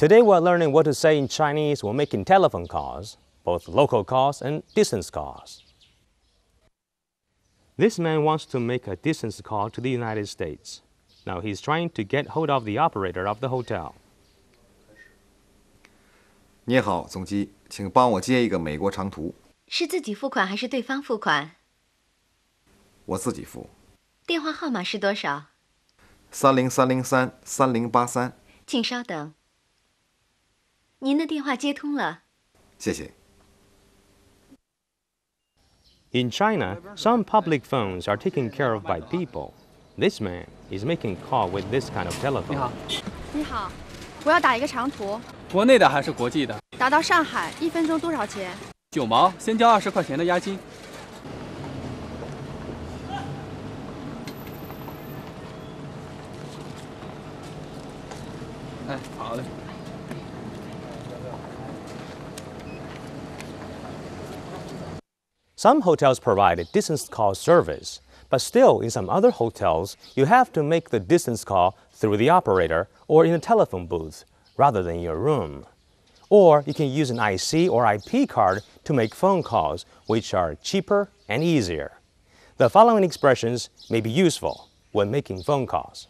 Today we're learning what to say in Chinese when making telephone calls, both local calls and distance calls. This man wants to make a distance call to the United States. Now he's trying to get hold of the operator of the hotel. 你好，总机，请帮我接一个美国长途。是自己付款还是对方付款？我自己付。电话号码是多少？三零三零三三零八三。请稍等。您的电话接通了，谢谢。In China, some public phones are taken care of by people. This man is making call with this kind of telephone. 你好，你好，我要打一个长途，国内的还是国际的？打到上海，一分钟多少钱？九毛，先交二十块钱的押金。哎，好嘞。Some hotels provide a distance call service, but still, in some other hotels, you have to make the distance call through the operator or in a telephone booth rather than your room. Or you can use an IC or IP card to make phone calls, which are cheaper and easier. The following expressions may be useful when making phone calls.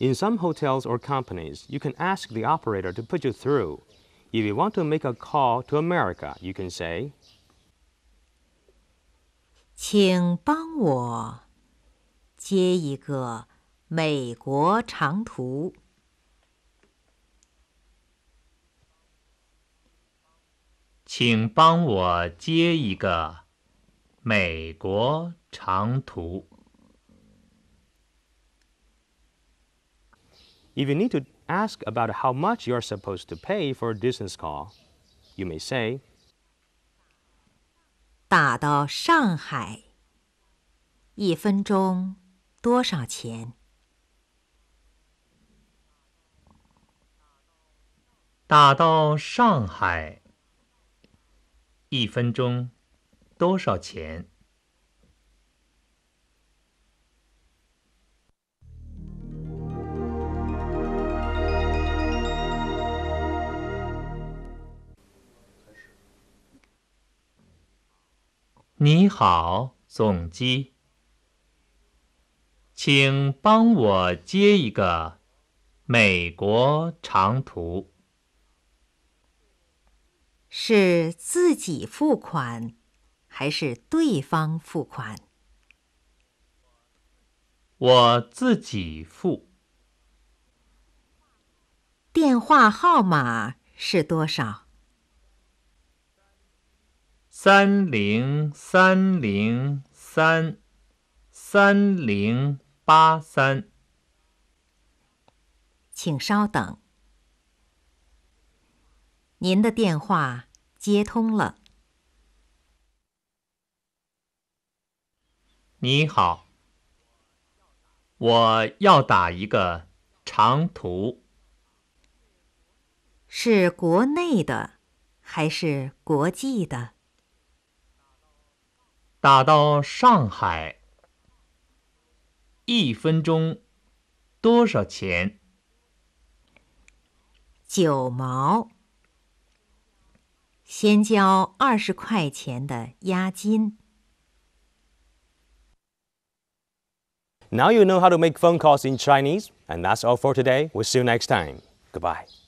In some hotels or companies, you can ask the operator to put you through if you want to make a call to America, you can say, 请帮我接一个美国长途。请帮我接一个美国长途。If you need to Ask about how much you are supposed to pay for a distance call, you may say, 打到上海，一分钟多少钱？打到上海，一分钟多少钱？你好，总机，请帮我接一个美国长途。是自己付款，还是对方付款？我自己付。电话号码是多少？三零三零三三零八三，请稍等，您的电话接通了。你好，我要打一个长途，是国内的还是国际的？打到上海，一分钟多少钱？九毛。先交二十块钱的押金。Now you know how to make phone calls in Chinese, and that's all for today. We'll see you next time. Goodbye.